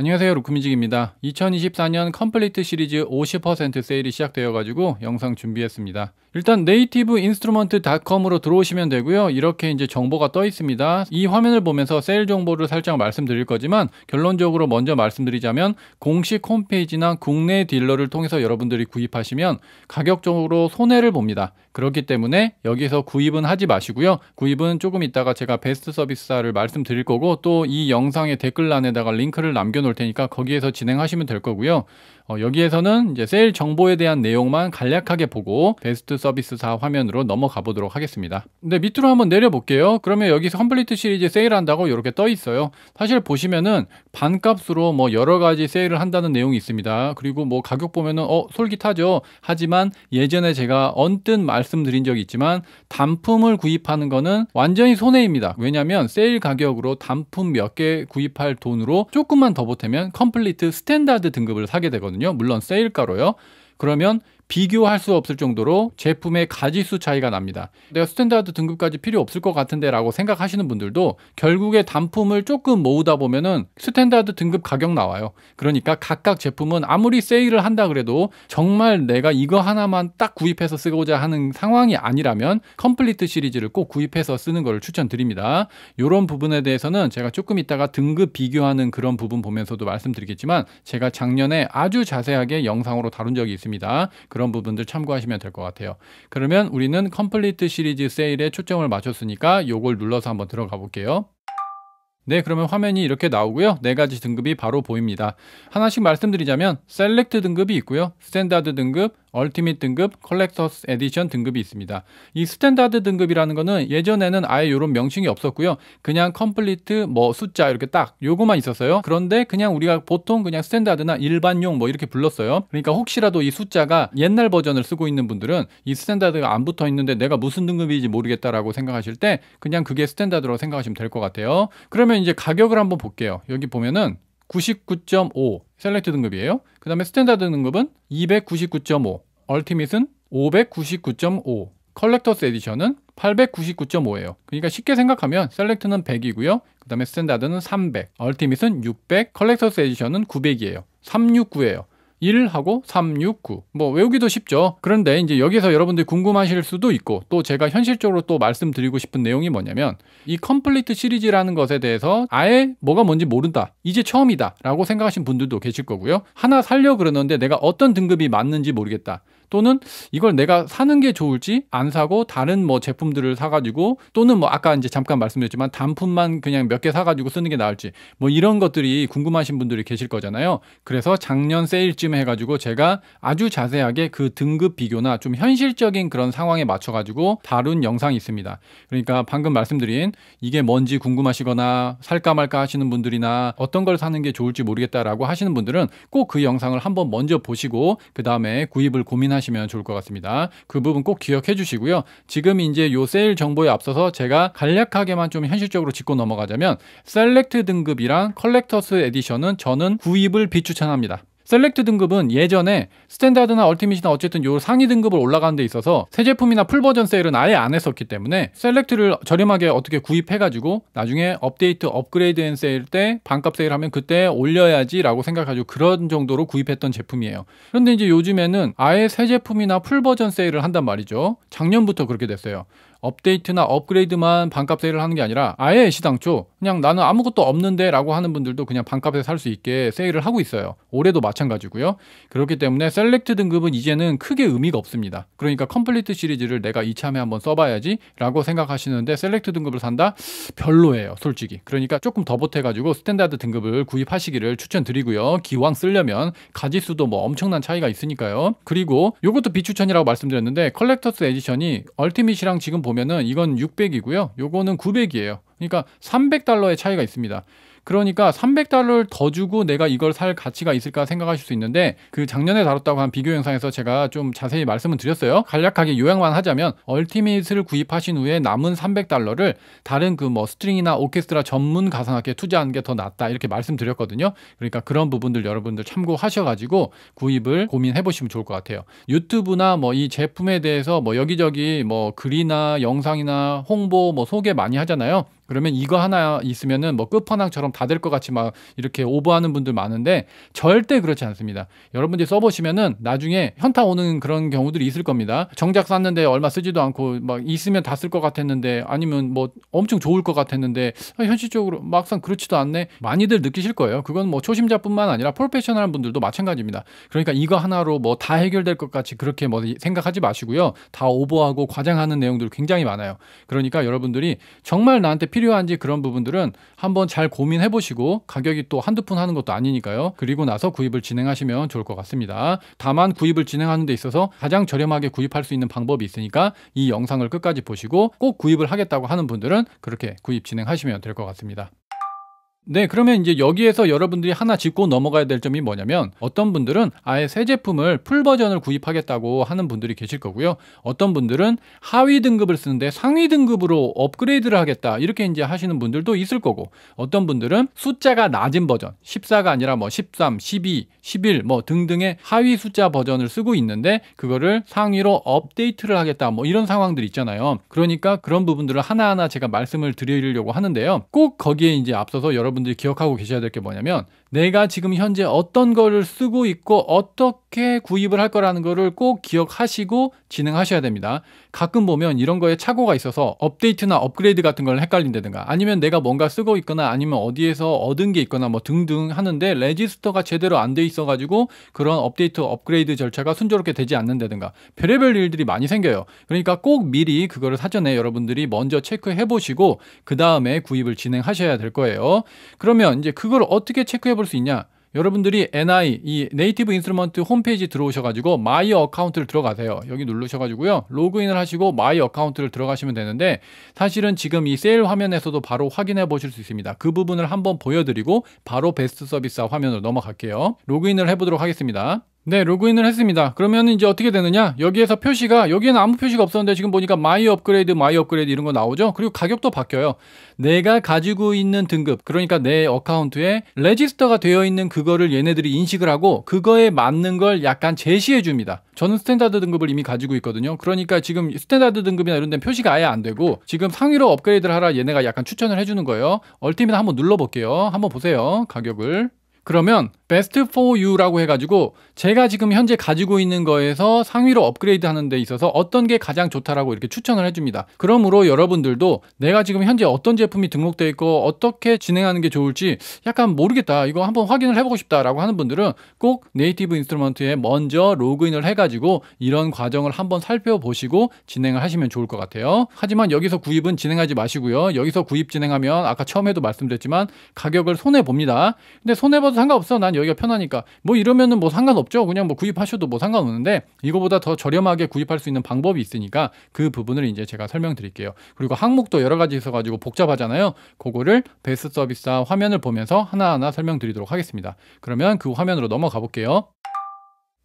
안녕하세요. 루크뮤직입니다. 2024년 컴플리트 시리즈 50% 세일이 시작되어가지고 영상 준비했습니다. 일단 nativeinstrument.com으로 들어오시면 되고요. 이렇게 이제 정보가 떠 있습니다. 이 화면을 보면서 세일 정보를 살짝 말씀드릴 거지만 결론적으로 먼저 말씀드리자면 공식 홈페이지나 국내 딜러를 통해서 여러분들이 구입하시면 가격적으로 손해를 봅니다. 그렇기 때문에 여기서 구입은 하지 마시고요. 구입은 조금 있다가 제가 베스트 서비스사를 말씀드릴 거고 또 이 영상의 댓글란에다가 링크를 남겨놓을 놓을 테니까 거기에서 진행하시면 될 거고요. 어, 여기에서는 이제 세일 정보에 대한 내용만 간략하게 보고 베스트 서비스사 화면으로 넘어가 보도록 하겠습니다. 근데 밑으로 한번 내려볼게요. 그러면 여기서 컴플리트 시리즈 세일한다고 이렇게 떠 있어요. 사실 보시면은 반값으로 뭐 여러 가지 세일을 한다는 내용이 있습니다. 그리고 뭐 가격 보면은 어 솔깃하죠. 하지만 예전에 제가 언뜻 말씀드린 적이 있지만 단품을 구입하는 거는 완전히 손해입니다. 왜냐하면 세일 가격으로 단품 몇 개 구입할 돈으로 조금만 더 보태 이를테면 컴플리트 스탠다드 등급을 사게 되거든요. 물론 세일가로요. 그러면 비교할 수 없을 정도로 제품의 가지수 차이가 납니다. 내가 스탠다드 등급까지 필요 없을 것 같은데라고 생각하시는 분들도 결국에 단품을 조금 모으다 보면은 스탠다드 등급 가격 나와요. 그러니까 각각 제품은 아무리 세일을 한다 그래도 정말 내가 이거 하나만 딱 구입해서 쓰고자 하는 상황이 아니라면 컴플리트 시리즈를 꼭 구입해서 쓰는 것을 추천드립니다. 이런 부분에 대해서는 제가 조금 이따가 등급 비교하는 그런 부분 보면서도 말씀드리겠지만 제가 작년에 아주 자세하게 영상으로 다룬 적이 있습니다. 그런 부분들 참고하시면 될 것 같아요. 그러면 우리는 컴플리트 시리즈 세일에 초점을 맞췄으니까 요걸 눌러서 한번 들어가 볼게요. 네, 그러면 화면이 이렇게 나오고요. 네 가지 등급이 바로 보입니다. 하나씩 말씀드리자면 셀렉트 등급이 있고요. 스탠다드 등급, 얼티밋 등급, 컬렉터스 에디션 등급이 있습니다. 이 스탠다드 등급이라는 거는 예전에는 아예 이런 명칭이 없었고요. 그냥 컴플리트 뭐 숫자 이렇게 딱 요거만 있었어요. 그런데 그냥 우리가 보통 그냥 스탠다드나 일반용 뭐 이렇게 불렀어요. 그러니까 혹시라도 이 숫자가 옛날 버전을 쓰고 있는 분들은 이 스탠다드가 안 붙어 있는데 내가 무슨 등급인지 모르겠다라고 생각하실 때 그냥 그게 스탠다드라고 생각하시면 될 것 같아요. 그러면 이제 가격을 한번 볼게요. 여기 보면은 99.5 셀렉트 등급이에요. 그 다음에 스탠다드 등급은 299.5 얼티밋은 599.5 컬렉터스 에디션은 899.5예요. 그러니까 쉽게 생각하면 셀렉트는 100이고요. 그 다음에 스탠다드는 300, 얼티밋은 600, 컬렉터스 에디션은 900이에요. 369예요. 1하고 3, 6, 9. 뭐 외우기도 쉽죠. 그런데 이제 여기서 여러분들이 궁금하실 수도 있고 또 제가 현실적으로 또 말씀드리고 싶은 내용이 뭐냐면 이 컴플리트 시리즈라는 것에 대해서 아예 뭐가 뭔지 모른다. 이제 처음이다. 라고 생각하신 분들도 계실 거고요. 하나 살려 그러는데 내가 어떤 등급이 맞는지 모르겠다. 또는 이걸 내가 사는 게 좋을지 안 사고 다른 뭐 제품들을 사가지고 또는 뭐 아까 이제 잠깐 말씀드렸지만 단품만 그냥 몇 개 사가지고 쓰는 게 나을지 뭐 이런 것들이 궁금하신 분들이 계실 거잖아요. 그래서 작년 세일쯤 해가지고 제가 아주 자세하게 그 등급 비교나 좀 현실적인 그런 상황에 맞춰가지고 다룬 영상이 있습니다. 그러니까 방금 말씀드린 이게 뭔지 궁금하시거나 살까 말까 하시는 분들이나 어떤 걸 사는 게 좋을지 모르겠다라고 하시는 분들은 꼭 그 영상을 한번 먼저 보시고 그 다음에 구입을 고민하시는 확인하시면 좋을 것 같습니다. 그 부분 꼭 기억해 주시고요. 지금 이제 요 세일 정보에 앞서서 제가 간략하게만 좀 현실적으로 짚고 넘어가자면 셀렉트 등급이랑 컬렉터스 에디션은 저는 구입을 비추천합니다. 셀렉트 등급은 예전에 스탠다드나 얼티밋이나 어쨌든 요 상위 등급을 올라가는 데 있어서 새 제품이나 풀 버전 세일은 아예 안 했었기 때문에 셀렉트를 저렴하게 어떻게 구입해가지고 나중에 업데이트 업그레이드 앤 세일 때 반값 세일하면 그때 올려야지 라고 생각하고 그런 정도로 구입했던 제품이에요 그런데 이제 요즘에는 아예 새 제품이나 풀 버전 세일을 한단 말이죠 작년부터 그렇게 됐어요 업데이트나 업그레이드만 반값 세일을 하는 게 아니라 아예 시당초 그냥 나는 아무것도 없는데 라고 하는 분들도 그냥 반값에 살 수 있게 세일을 하고 있어요. 올해도 마찬가지고요. 그렇기 때문에 셀렉트 등급은 이제는 크게 의미가 없습니다. 그러니까 컴플리트 시리즈를 내가 이참에 한번 써봐야지 라고 생각하시는데 셀렉트 등급을 산다? 별로예요. 솔직히. 그러니까 조금 더 보태가지고 스탠다드 등급을 구입하시기를 추천드리고요. 기왕 쓰려면 가지수도 뭐 엄청난 차이가 있으니까요. 그리고 이것도 비추천이라고 말씀드렸는데 컬렉터스 에디션이 얼티밋이랑 지금 보 보면은 이건 600이고요. 요거는 900이에요. 그러니까 300달러의 차이가 있습니다. 그러니까 300달러를 더 주고 내가 이걸 살 가치가 있을까 생각하실 수 있는데 그 작년에 다뤘다고 한 비교 영상에서 제가 좀 자세히 말씀을 드렸어요. 간략하게 요약만 하자면 얼티밋을 구입하신 후에 남은 300달러를 다른 그 뭐 스트링이나 오케스트라 전문 가상악기에 투자하는 게 더 낫다 이렇게 말씀드렸거든요. 그러니까 그런 부분들 여러분들 참고하셔가지고 구입을 고민해 보시면 좋을 것 같아요. 유튜브나 뭐 이 제품에 대해서 뭐 여기저기 뭐 글이나 영상이나 홍보 뭐 소개 많이 하잖아요. 그러면 이거 하나 있으면은 뭐 끝판왕처럼 다 될 것 같이 막 이렇게 오버하는 분들 많은데 절대 그렇지 않습니다. 여러분들이 써보시면은 나중에 현타 오는 그런 경우들이 있을 겁니다. 정작 샀는데 얼마 쓰지도 않고 막 있으면 다 쓸 것 같았는데 아니면 뭐 엄청 좋을 것 같았는데 아, 현실적으로 막상 그렇지도 않네 많이들 느끼실 거예요. 그건 뭐 초심자뿐만 아니라 프로페셔널 분들도 마찬가지입니다. 그러니까 이거 하나로 뭐 다 해결될 것 같이 그렇게 뭐 생각하지 마시고요. 다 오버하고 과장하는 내용들 굉장히 많아요. 그러니까 여러분들이 정말 나한테 필요 한 필요한지 그런 부분들은 한번 잘 고민해 보시고 가격이 또 한두 푼 하는 것도 아니니까요. 그리고 나서 구입을 진행하시면 좋을 것 같습니다. 다만 구입을 진행하는 데 있어서 가장 저렴하게 구입할 수 있는 방법이 있으니까 이 영상을 끝까지 보시고 꼭 구입을 하겠다고 하는 분들은 그렇게 구입 진행하시면 될 것 같습니다. 네, 그러면 이제 여기에서 여러분들이 하나 짚고 넘어가야 될 점이 뭐냐면 어떤 분들은 아예 새 제품을 풀 버전을 구입하겠다고 하는 분들이 계실 거고요. 어떤 분들은 하위 등급을 쓰는데 상위 등급으로 업그레이드를 하겠다. 이렇게 이제 하시는 분들도 있을 거고 어떤 분들은 숫자가 낮은 버전, 14가 아니라 뭐 13, 12, 11 뭐 등등의 하위 숫자 버전을 쓰고 있는데 그거를 상위로 업데이트를 하겠다. 뭐 이런 상황들 있잖아요. 그러니까 그런 부분들을 하나하나 제가 말씀을 드리려고 하는데요. 꼭 거기에 이제 앞서서 여러분 분들이 기억하고 계셔야 될 게 뭐냐면 내가 지금 현재 어떤 거를 쓰고 있고 어떻게 구입을 할 거라는 거를 꼭 기억하시고 진행하셔야 됩니다. 가끔 보면 이런 거에 착오가 있어서 업데이트나 업그레이드 같은 걸 헷갈린다든가 아니면 내가 뭔가 쓰고 있거나 아니면 어디에서 얻은 게 있거나 뭐 등등 하는데 레지스터가 제대로 안 돼 있어 가지고 그런 업데이트 업그레이드 절차가 순조롭게 되지 않는다든가 별의별 일들이 많이 생겨요. 그러니까 꼭 미리 그거를 사전에 여러분들이 먼저 체크해 보시고 그 다음에 구입을 진행하셔야 될 거예요. 그러면 이제 그걸 어떻게 체크해 찾아볼 수 있냐? 여러분들이 NI 이 네이티브 인스트루먼트 홈페이지 들어오셔가지고 마이 어카운트를 들어가세요. 여기 누르셔가지고요 로그인을 하시고 마이 어카운트를 들어가시면 되는데 사실은 지금 이 세일 화면에서도 바로 확인해 보실 수 있습니다. 그 부분을 한번 보여드리고 바로 베스트 서비스 화면으로 넘어갈게요. 로그인을 해보도록 하겠습니다. 네, 로그인을 했습니다. 그러면 이제 어떻게 되느냐? 여기에서 표시가, 여기에는 아무 표시가 없었는데 지금 보니까 마이 업그레이드, 마이 업그레이드 이런 거 나오죠? 그리고 가격도 바뀌어요. 내가 가지고 있는 등급, 그러니까 내 어카운트에 레지스터가 되어 있는 그거를 얘네들이 인식을 하고 그거에 맞는 걸 약간 제시해 줍니다. 저는 스탠다드 등급을 이미 가지고 있거든요. 그러니까 지금 스탠다드 등급이나 이런 데는 표시가 아예 안 되고 지금 상위로 업그레이드를 하라 얘네가 약간 추천을 해주는 거예요. 얼티밋 한번 눌러볼게요. 한번 보세요. 가격을. 그러면 베스트 포 u 라고 해가지고 제가 지금 현재 가지고 있는 거에서 상위로 업그레이드 하는 데 있어서 어떤 게 가장 좋다라고 이렇게 추천을 해줍니다. 그러므로 여러분들도 내가 지금 현재 어떤 제품이 등록되어 있고 어떻게 진행하는 게 좋을지 약간 모르겠다. 이거 한번 확인을 해보고 싶다라고 하는 분들은 꼭 네이티브 인스트루먼트에 먼저 로그인을 해가지고 이런 과정을 한번 살펴보시고 진행을 하시면 좋을 것 같아요. 하지만 여기서 구입은 진행하지 마시고요. 여기서 구입 진행하면 아까 처음에도 말씀드렸지만 가격을 손해봅니다. 근데 손해봐 먹어도 상관없어. 난 여기가 편하니까. 뭐 이러면은 뭐 상관없죠. 그냥 뭐 구입하셔도 뭐 상관없는데 이거보다 더 저렴하게 구입할 수 있는 방법이 있으니까 그 부분을 이제 제가 설명드릴게요. 그리고 항목도 여러 가지 있어가지고 복잡하잖아요. 그거를 베스트 서비스 화면을 보면서 하나하나 설명드리도록 하겠습니다. 그러면 그 화면으로 넘어가 볼게요.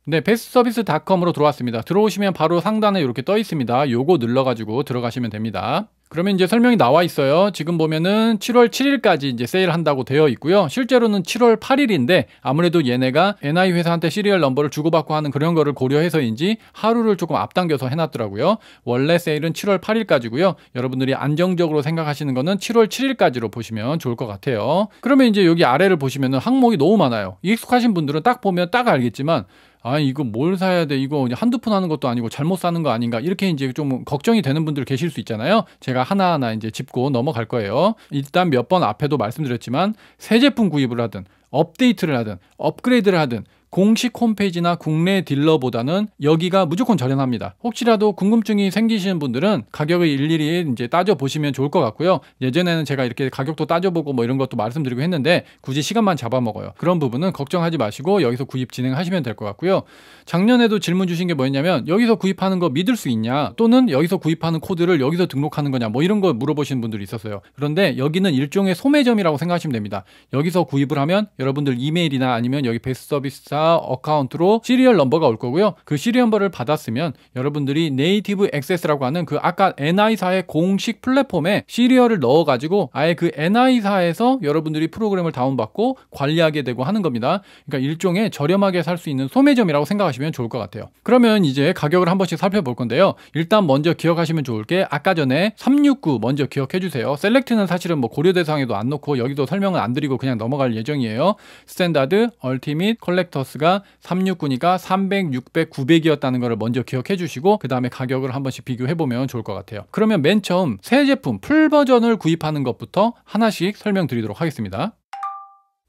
네, 베스트서비스닷컴으로 들어왔습니다. 들어오시면 바로 상단에 이렇게 떠 있습니다. 요거 눌러가지고 들어가시면 됩니다. 그러면 이제 설명이 나와 있어요. 지금 보면은 7월 7일까지 이제 세일한다고 되어 있고요. 실제로는 7월 8일인데 아무래도 얘네가 NI 회사한테 시리얼 넘버를 주고받고 하는 그런 거를 고려해서인지 하루를 조금 앞당겨서 해놨더라고요. 원래 세일은 7월 8일까지고요. 여러분들이 안정적으로 생각하시는 거는 7월 7일까지로 보시면 좋을 것 같아요. 그러면 이제 여기 아래를 보시면은 항목이 너무 많아요. 익숙하신 분들은 딱 보면 딱 알겠지만 아 이거 뭘 사야 돼 이거 한두 푼 하는 것도 아니고 잘못 사는 거 아닌가 이렇게 이제 좀 걱정이 되는 분들 계실 수 있잖아요 제가 하나하나 이제 짚고 넘어갈 거예요 일단 몇 번 앞에도 말씀드렸지만 새 제품 구입을 하든 업데이트를 하든 업그레이드를 하든 공식 홈페이지나 국내 딜러보다는 여기가 무조건 저렴합니다. 혹시라도 궁금증이 생기시는 분들은 가격을 일일이 이제 따져보시면 좋을 것 같고요. 예전에는 제가 이렇게 가격도 따져보고 뭐 이런 것도 말씀드리고 했는데 굳이 시간만 잡아먹어요. 그런 부분은 걱정하지 마시고 여기서 구입 진행하시면 될 것 같고요. 작년에도 질문 주신 게 뭐였냐면 여기서 구입하는 거 믿을 수 있냐 또는 여기서 구입하는 코드를 여기서 등록하는 거냐 뭐 이런 거 물어보시는 분들이 있었어요. 그런데 여기는 일종의 소매점이라고 생각하시면 됩니다. 여기서 구입을 하면 여러분들 이메일이나 아니면 여기 베스트 서비스사 어카운트로 시리얼 넘버가 올 거고요. 그 시리얼 넘버를 받았으면 여러분들이 네이티브 액세스라고 하는 그 아까 NI사의 공식 플랫폼에 시리얼을 넣어가지고 아예 그 NI사에서 여러분들이 프로그램을 다운받고 관리하게 되고 하는 겁니다. 그러니까 일종의 저렴하게 살 수 있는 소매점이라고 생각하시면 좋을 것 같아요. 그러면 이제 가격을 한 번씩 살펴볼 건데요. 일단 먼저 기억하시면 좋을 게 아까 전에 369 먼저 기억해 주세요. 셀렉트는 사실은 뭐 고려 대상에도 안 놓고 여기도 설명은 안 드리고 그냥 넘어갈 예정이에요. 스탠다드, 얼티밋, 컬렉터스가 369니까 300, 600, 900이었다는 것을 먼저 기억해 주시고 그 다음에 가격을 한 번씩 비교해 보면 좋을 것 같아요. 그러면 맨 처음 새 제품 풀 버전을 구입하는 것부터 하나씩 설명드리도록 하겠습니다.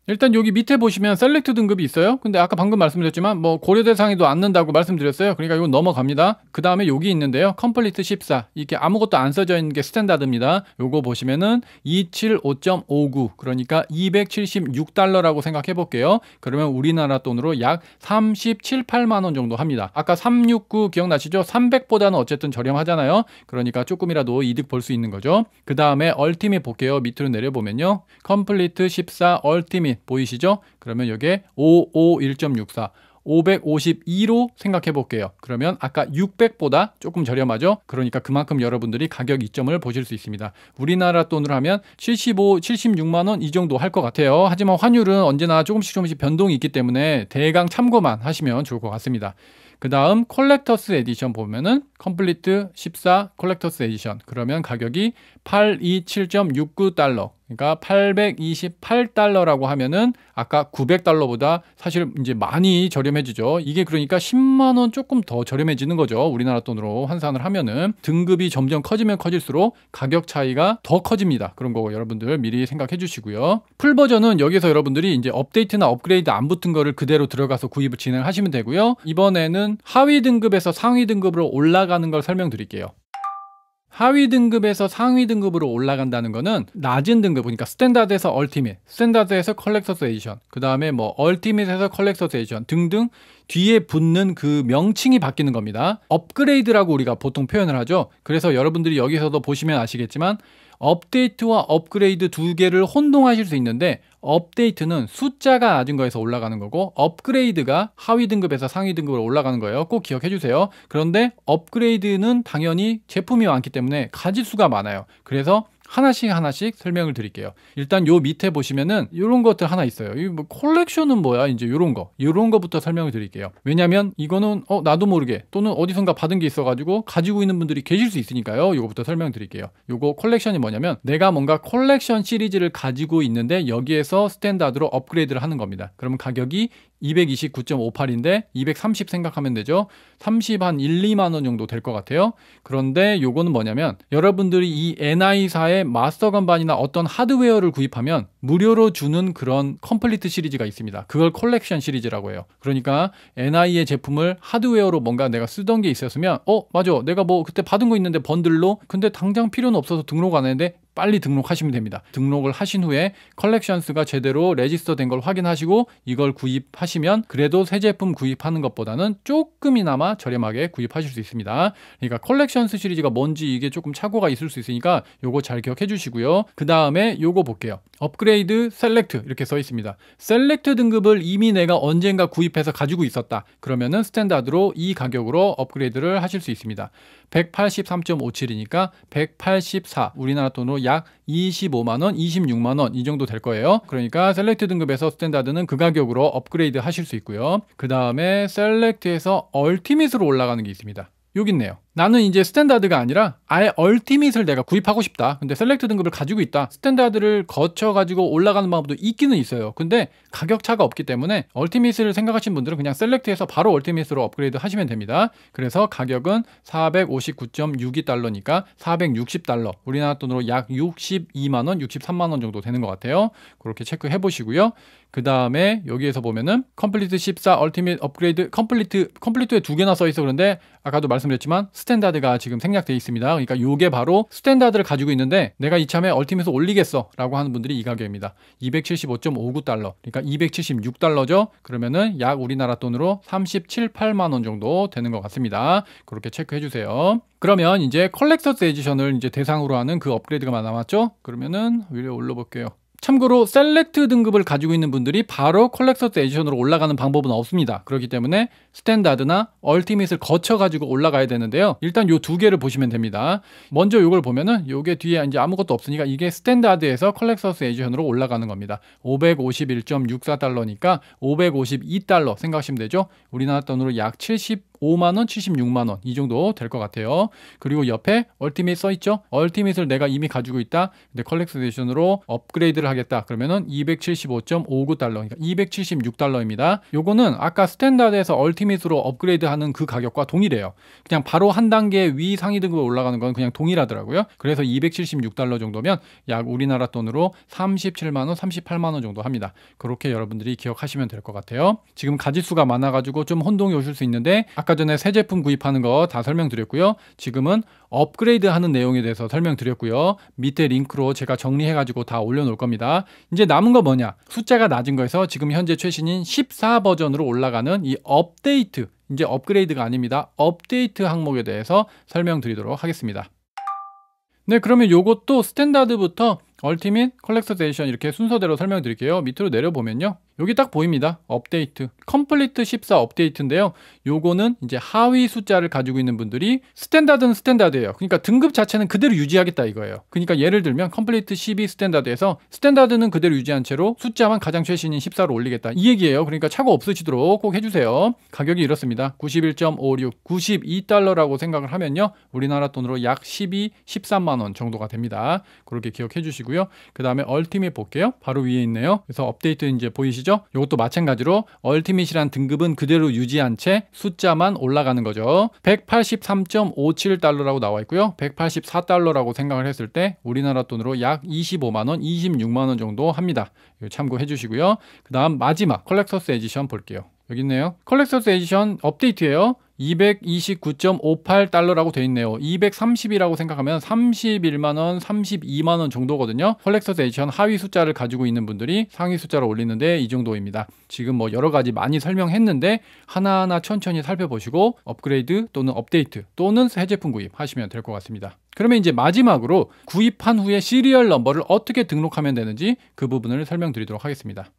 일단 여기 밑에 보시면 셀렉트 등급이 있어요. 근데 아까 방금 말씀드렸지만 뭐 고려 대상에도 안는다고 말씀드렸어요. 그러니까 이거 넘어갑니다. 그 다음에 여기 있는데요. 컴플리트 14 이렇게 아무것도 안 써져 있는 게 스탠다드입니다. 요거 보시면은 275.59 그러니까 276달러라고 생각해 볼게요. 그러면 우리나라 돈으로 약 37, 8만 원 정도 합니다. 아까 369 기억나시죠? 300보다는 어쨌든 저렴하잖아요. 그러니까 조금이라도 이득 볼 수 있는 거죠. 그 다음에 얼티밋 볼게요. 밑으로 내려보면요. 컴플리트 14 얼티밋 사진 보이시죠? 그러면 여기에 551.64 552로 생각해 볼게요. 그러면 아까 600보다 조금 저렴하죠? 그러니까 그만큼 여러분들이 가격 이점을 보실 수 있습니다. 우리나라 돈으로 하면 75, 76만 원 이 정도 할 것 같아요. 하지만 환율은 언제나 조금씩 조금씩 변동이 있기 때문에 대강 참고만 하시면 좋을 것 같습니다. 그 다음 콜렉터스 에디션 보면은 컴플리트 14 컬렉터스 에디션 그러면 가격이 827.69달러 그러니까 828달러라고 하면은 아까 900달러보다 사실 이제 많이 저렴해지죠. 이게 그러니까 10만 원 조금 더 저렴해지는 거죠. 우리나라 돈으로 환산을 하면은 등급이 점점 커지면 커질수록 가격 차이가 더 커집니다. 그런 거 여러분들 미리 생각해 주시고요. 풀 버전은 여기서 여러분들이 이제 업데이트나 업그레이드 안 붙은 거를 그대로 들어가서 구입을 진행하시면 되고요. 이번에는 하위 등급에서 상위 등급으로 올라 올라가는 걸 설명드릴게요. 하위 등급에서 상위 등급으로 올라간다는 거는 낮은 등급 그러니까 스탠다드에서 얼티밋 스탠다드에서 컬렉터스 에디션 그 다음에 뭐 얼티밋에서 컬렉터스 에디션 등등 뒤에 붙는 그 명칭이 바뀌는 겁니다 업그레이드라고 우리가 보통 표현을 하죠 그래서 여러분들이 여기서도 보시면 아시겠지만 업데이트와 업그레이드 두 개를 혼동하실 수 있는데 업데이트는 숫자가 낮은 거에서 올라가는 거고 업그레이드가 하위 등급에서 상위 등급으로 올라가는 거예요. 꼭 기억해 주세요. 그런데 업그레이드는 당연히 제품이 많기 때문에 가짓수가 많아요. 그래서 하나씩 하나씩 설명을 드릴게요. 일단 요 밑에 보시면은 이런 것들 하나 있어요. 이 뭐 콜렉션은 뭐야? 이제 이런 거. 이런 거부터 설명을 드릴게요. 왜냐면 이거는 어 나도 모르게 또는 어디선가 받은 게 있어 가지고 가지고 있는 분들이 계실 수 있으니까요. 요거부터 설명 드릴게요. 요거 콜렉션이 뭐냐면 내가 뭔가 콜렉션 시리즈를 가지고 있는데 여기에서 스탠다드로 업그레이드를 하는 겁니다. 그러면 가격이 229.58인데 230 생각하면 되죠. 30 한 1, 2만 원 정도 될 것 같아요. 그런데 요거는 뭐냐면 여러분들이 이 NI사의 마스터 건반이나 어떤 하드웨어를 구입하면 무료로 주는 그런 컴플리트 시리즈가 있습니다. 그걸 컬렉션 시리즈라고 해요. 그러니까 NI의 제품을 하드웨어로 뭔가 내가 쓰던 게 있었으면 어, 맞아. 내가 뭐 그때 받은 거 있는데 번들로 근데 당장 필요는 없어서 등록 안 했는데 빨리 등록하시면 됩니다. 등록을 하신 후에 컬렉션스가 제대로 레지스터된 걸 확인하시고 이걸 구입하시면 그래도 새 제품 구입하는 것보다는 조금이나마 저렴하게 구입하실 수 있습니다. 그러니까 컬렉션스 시리즈가 뭔지 이게 조금 착오가 있을 수 있으니까 요거 잘 기억해 주시고요. 그 다음에 요거 볼게요. 업그레이드 셀렉트 이렇게 써 있습니다. 셀렉트 등급을 이미 내가 언젠가 구입해서 가지고 있었다. 그러면은 스탠다드로 이 가격으로 업그레이드를 하실 수 있습니다. 183.57이니까 184 우리나라 돈으로 약 25만원, 26만원 이 정도 될 거예요. 그러니까 셀렉트 등급에서 스탠다드는 그 가격으로 업그레이드 하실 수 있고요. 그 다음에 셀렉트에서 얼티밋으로 올라가는 게 있습니다. 여기 있네요. 나는 이제 스탠다드가 아니라 아예 얼티밋을 내가 구입하고 싶다. 근데 셀렉트 등급을 가지고 있다. 스탠다드를 거쳐가지고 올라가는 방법도 있기는 있어요. 근데 가격 차가 없기 때문에 얼티밋을 생각하신 분들은 그냥 셀렉트에서 바로 얼티밋으로 업그레이드 하시면 됩니다. 그래서 가격은 459.62달러니까 460달러. 우리나라 돈으로 약 62만원, 63만원 정도 되는 것 같아요. 그렇게 체크해 보시고요. 그 다음에 여기에서 보면은 컴플리트 14 얼티밋 업그레이드 컴플리트 컴플리트에 두 개나 써 있어 그런데 아까도 말씀드렸지만 스탠다드가 지금 생략되어 있습니다. 그러니까 요게 바로 스탠다드를 가지고 있는데 내가 이참에 얼티밋에서 올리겠어 라고 하는 분들이 이 가격입니다. 275.59달러 그러니까 276달러죠. 그러면은 약 우리나라 돈으로 37, 8만원 정도 되는 것 같습니다. 그렇게 체크해 주세요. 그러면 이제 컬렉터스 에디션을 이제 대상으로 하는 그 업그레이드가 남았죠? 그러면은 위로 올려볼게요. 참고로 셀렉트 등급을 가지고 있는 분들이 바로 컬렉터스 에디션으로 올라가는 방법은 없습니다. 그렇기 때문에 스탠다드나 얼티밋을 거쳐 가지고 올라가야 되는데요. 일단 요 두 개를 보시면 됩니다. 먼저 요걸 보면은 요게 뒤에 이제 아무것도 없으니까 이게 스탠다드에서 컬렉터스 에디션으로 올라가는 겁니다. 551.64달러니까 552달러 생각하시면 되죠. 우리나라 돈으로 약70 75만원, 76만원 이 정도 될 것 같아요. 그리고 옆에 얼티밋 써있죠? 얼티밋을 내가 이미 가지고 있다. 근데 컬렉스 에션으로 업그레이드를 하겠다. 그러면은 275.59달러, 그러니까 276달러입니다. 요거는 아까 스탠다드에서 얼티밋으로 업그레이드하는 그 가격과 동일해요. 그냥 바로 한 단계 위 상위 등급으로 올라가는 건 그냥 동일하더라고요. 그래서 276달러 정도면 약 우리나라 돈으로 37만원, 38만원 정도 합니다. 그렇게 여러분들이 기억하시면 될 것 같아요. 지금 가짓수가 많아가지고 좀 혼동이 오실 수 있는데 아까 전에 새 제품 구입하는 거 다 설명드렸고요. 지금은 업그레이드 하는 내용에 대해서 설명드렸고요. 밑에 링크로 제가 정리해가지고 다 올려놓을 겁니다. 이제 남은 거 뭐냐? 숫자가 낮은 거에서 지금 현재 최신인 14 버전으로 올라가는 이 업데이트, 이제 업그레이드가 아닙니다. 업데이트 항목에 대해서 설명드리도록 하겠습니다. 네, 그러면 요것도 스탠다드부터 얼티밋, 컬렉터데이션 이렇게 순서대로 설명드릴게요. 밑으로 내려보면요. 여기 딱 보입니다. 업데이트. 컴플리트 14 업데이트인데요. 요거는 이제 하위 숫자를 가지고 있는 분들이 스탠다드는 스탠다드예요. 그러니까 등급 자체는 그대로 유지하겠다 이거예요. 그러니까 예를 들면 컴플리트 12 스탠다드에서 스탠다드는 그대로 유지한 채로 숫자만 가장 최신인 14로 올리겠다. 이 얘기예요. 그러니까 차오 없으시도록 꼭 해주세요. 가격이 이렇습니다. 91.56, 92달러라고 생각을 하면요. 우리나라 돈으로 약 12, 13만 원 정도가 됩니다. 그렇게 기억해 주시고요. 그 다음에 얼티밋 볼게요. 바로 위에 있네요. 그래서 업데이트 이제 보이시죠? 것이죠. 이것도 마찬가지로 얼티밋이란 등급은 그대로 유지한 채 숫자만 올라가는 거죠. 183.57달러라고 나와 있고요. 184달러라고 생각을 했을 때 우리나라 돈으로 약 25만원, 26만원 정도 합니다. 참고해 주시고요. 그 다음 마지막 컬렉터스 에디션 볼게요. 여기 있네요. 컬렉터스 에디션 업데이트예요. 229.58달러라고 돼 있네요. 230이라고 생각하면 31만 원, 32만 원 정도거든요. 컬렉서데이션 하위 숫자를 가지고 있는 분들이 상위 숫자를 올리는데 이 정도입니다. 지금 뭐 여러 가지 많이 설명했는데 하나하나 천천히 살펴보시고 업그레이드 또는 업데이트 또는 새 제품 구입하시면 될 것 같습니다. 그러면 이제 마지막으로 구입한 후에 시리얼 넘버를 어떻게 등록하면 되는지 그 부분을 설명드리도록 하겠습니다.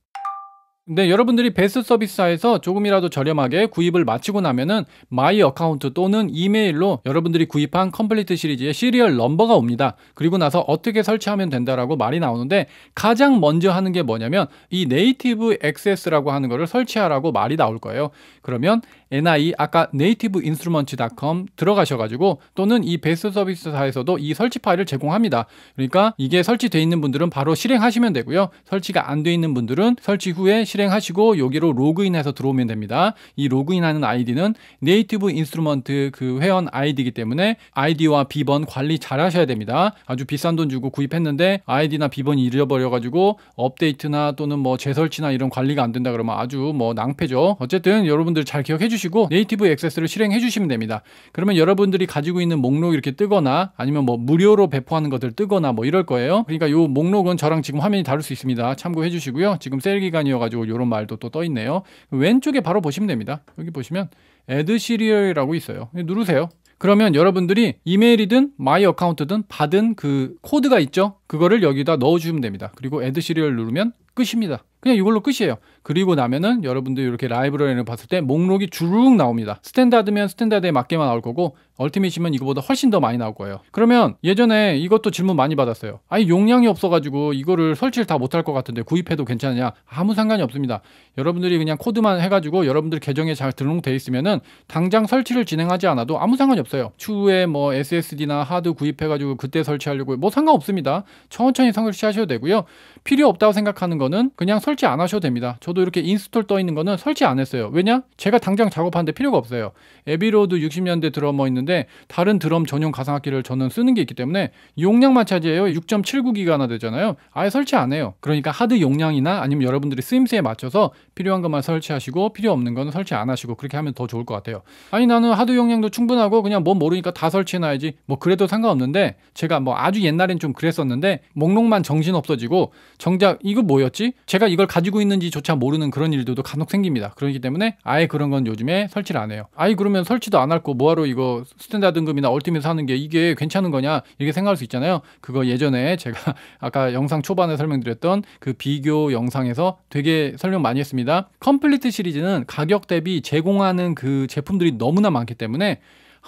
근데 네, 여러분들이 베스트 서비스사에서 조금이라도 저렴하게 구입을 마치고 나면은 마이 어카운트 또는 이메일로 여러분들이 구입한 컴플리트 시리즈의 시리얼 넘버가 옵니다. 그리고 나서 어떻게 설치하면 된다라고 말이 나오는데 가장 먼저 하는 게 뭐냐면 이 네이티브 액세스라고 하는 거를 설치하라고 말이 나올 거예요. 그러면 NI 아까 n a t i i v e 네이티브 인스트루먼 c o m 들어가셔가지고 또는 이 베스트 서비스사에서도 이 설치 파일을 제공합니다. 그러니까 이게 설치되어 있는 분들은 바로 실행하시면 되고요. 설치가 안 돼 있는 분들은 설치 후에 실행하시고 여기로 로그인해서 들어오면 됩니다. 이 로그인하는 아이디는 네이티브 인스트루먼트 그 회원 아이디이기 때문에 아이디와 비번 관리 잘 하셔야 됩니다. 아주 비싼 돈 주고 구입했는데 아이디나 비번 잃어버려가지고 업데이트나 또는 뭐 재설치나 이런 관리가 안 된다 그러면 아주 뭐 낭패죠. 어쨌든 여러분들 잘 기억해 주시고 해주시고 네이티브 액세스를 실행해 주시면 됩니다. 그러면 여러분들이 가지고 있는 목록 이렇게 뜨거나 아니면 뭐 무료로 배포하는 것들 뜨거나 뭐 이럴 거예요. 그러니까 요 목록은 저랑 지금 화면이 다를 수 있습니다. 참고해 주시고요. 지금 세일 기간이어가지고 요런 말도 또 떠 있네요. 왼쪽에 바로 보시면 됩니다. 여기 보시면 add serial이라고 있어요. 예, 누르세요. 그러면 여러분들이 이메일이든 마이 어카운트든 받은 그 코드가 있죠? 그거를 여기다 넣어주면 됩니다. 그리고 add serial 누르면 끝입니다. 그냥 이걸로 끝이에요. 그리고 나면은 여러분들 이렇게 라이브러리를 봤을 때 목록이 주룩 나옵니다. 스탠다드면 스탠다드에 맞게만 나올 거고 얼티밋이면 이거보다 훨씬 더 많이 나올 거예요. 그러면 예전에 이것도 질문 많이 받았어요. 아니 용량이 없어가지고 이거를 설치를 다 못할 것 같은데 구입해도 괜찮으냐? 아무 상관이 없습니다. 여러분들이 그냥 코드만 해가지고 여러분들 계정에 잘 등록돼 있으면은 당장 설치를 진행하지 않아도 아무 상관이 없어요. 추후에 뭐 SSD나 하드 구입해가지고 그때 설치하려고 뭐 상관없습니다. 천천히 설치하셔도 되고요. 필요 없다고 생각하는 건 거는 그냥 설치 안 하셔도 됩니다. 저도 이렇게 인스톨 떠 있는 거는 설치 안 했어요. 왜냐? 제가 당장 작업하는데 필요가 없어요. 에비로드 60년대 드럼머 뭐 있는데 다른 드럼 전용 가상악기를 저는 쓰는 게 있기 때문에 용량만 차지해요. 6.79기가나 하 되잖아요. 아예 설치 안 해요. 그러니까 하드 용량이나 아니면 여러분들이 쓰임새에 맞춰서 필요한 것만 설치하시고 필요 없는 거는 설치 안 하시고 그렇게 하면 더 좋을 것 같아요. 아니 나는 하드 용량도 충분하고 그냥 뭐 모르니까 다 설치해놔야지 뭐 그래도 상관없는데 제가 뭐 아주 옛날엔 좀 그랬었는데 목록만 정신 없어지고 정작 이거 뭐였지? 없지? 제가 이걸 가지고 있는지조차 모르는 그런 일들도 간혹 생깁니다. 그러기 때문에 아예 그런 건 요즘에 설치를 안 해요. 아예 그러면 설치도 안 할 거 뭐하러 이거 스탠다드 등급이나 얼티밋 에서하는게 이게 괜찮은 거냐 이렇게 생각할 수 있잖아요. 그거 예전에 제가 아까 영상 초반에 설명드렸던 그 비교 영상에서 되게 설명 많이 했습니다. 컴플리트 시리즈는 가격 대비 제공하는 그 제품들이 너무나 많기 때문에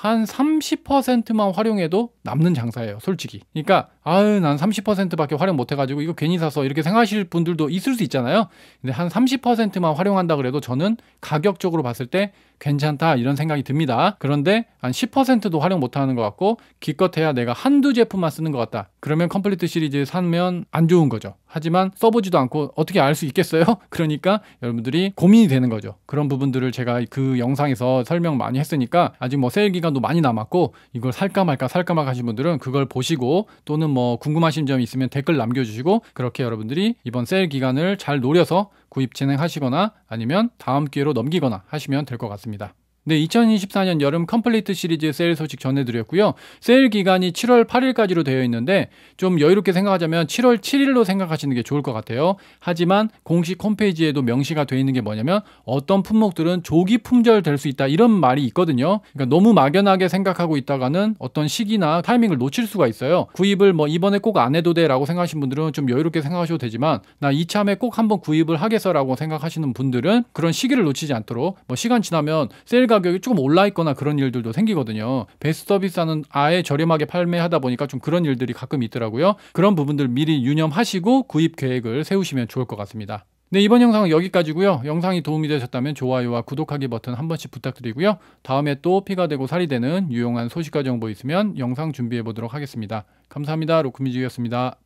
한 30%만 활용해도 남는 장사예요, 솔직히. 그러니까 아유, 난 30%밖에 활용 못 해가지고 이거 괜히 사서 이렇게 생각하실 분들도 있을 수 있잖아요. 근데 한 30%만 활용한다 그래도 저는 가격적으로 봤을 때 괜찮다 이런 생각이 듭니다. 그런데 한 10%도 활용 못하는 것 같고 기껏해야 내가 한두 제품만 쓰는 것 같다. 그러면 컴플리트 시리즈 사면 안 좋은 거죠. 하지만 써보지도 않고 어떻게 알 수 있겠어요? 그러니까 여러분들이 고민이 되는 거죠. 그런 부분들을 제가 그 영상에서 설명 많이 했으니까 아직 뭐 세일 기간도 많이 남았고 이걸 살까 말까 살까 말까 하신 분들은 그걸 보시고 또는 뭐 궁금하신 점이 있으면 댓글 남겨주시고 그렇게 여러분들이 이번 세일 기간을 잘 노려서 구입 진행하시거나 아니면 다음 기회로 넘기거나 하시면 될 것 같습니다. 같습니다. 네, 2024년 여름 컴플리트 시리즈 의 세일 소식 전해드렸고요. 세일 기간이 7월 8일까지로 되어 있는데 좀 여유롭게 생각하자면 7월 7일로 생각하시는 게 좋을 것 같아요. 하지만 공식 홈페이지에도 명시가 되어 있는 게 뭐냐면 어떤 품목들은 조기 품절될 수 있다 이런 말이 있거든요. 그러니까 너무 막연하게 생각하고 있다가는 어떤 시기나 타이밍을 놓칠 수가 있어요. 구입을 뭐 이번에 꼭 안 해도 돼라고 생각하시는 분들은 좀 여유롭게 생각하셔도 되지만 나 이참에 꼭 한번 구입을 하겠어라고 생각하시는 분들은 그런 시기를 놓치지 않도록 뭐 시간 지나면 세일 가격이 조금 올라 있거나 그런 일들도 생기거든요. 베스트 서비스하는 아예 저렴하게 판매하다 보니까 좀 그런 일들이 가끔 있더라고요. 그런 부분들 미리 유념하시고 구입 계획을 세우시면 좋을 것 같습니다. 네, 이번 영상은 여기까지고요. 영상이 도움이 되셨다면 좋아요와 구독하기 버튼 한 번씩 부탁드리고요. 다음에 또 피가 되고 살이 되는 유용한 소식과 정보 있으면 영상 준비해 보도록 하겠습니다. 감사합니다. 로크뮤직이었습니다.